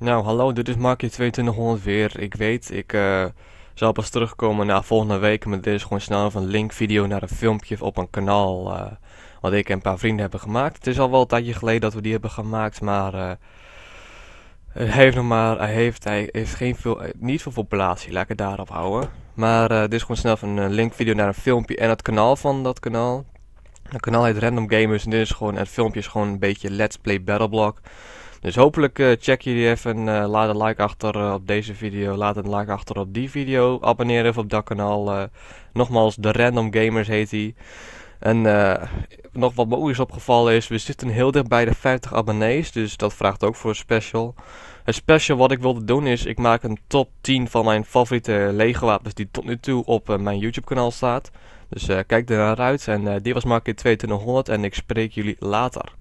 Nou, hallo, dit is Mark 2200 weer. Ik weet, ik eh, zal pas terugkomen na volgende week, maar dit is gewoon snel even een linkvideo naar een filmpje op een kanaal eh, wat ik en een paar vrienden hebben gemaakt. Het is al wel een tijdje geleden dat we die hebben gemaakt, maar uh, eh, hij heeft nog maar, hij heeft, hij heeft geen veel, niet veel populatie, laat ik het daarop houden. Maar dit is gewoon snel even een linkvideo naar een filmpje en het kanaal van dat kanaal. Het kanaal heet Random Gamers en dit is gewoon, het filmpje is gewoon een beetje Let's Play Battleblock. Dus hopelijk eh, check jullie even. Uh, laat een like achter eh, op deze video. Laat een like achter op die video. Abonneer even op dat kanaal. nogmaals, de Random Gamers heet hij. En nog wat me ook is opgevallen is, we zitten heel dicht bij de 50 abonnees. Dus dat vraagt ook voor een special. Het special wat ik wilde doen is, ik maak een top 10 van mijn favoriete legerwapens wapens die tot nu toe op mijn YouTube kanaal staat. Dus kijk er naar uit. En uh, dit was Market 2200 en ik spreek jullie later.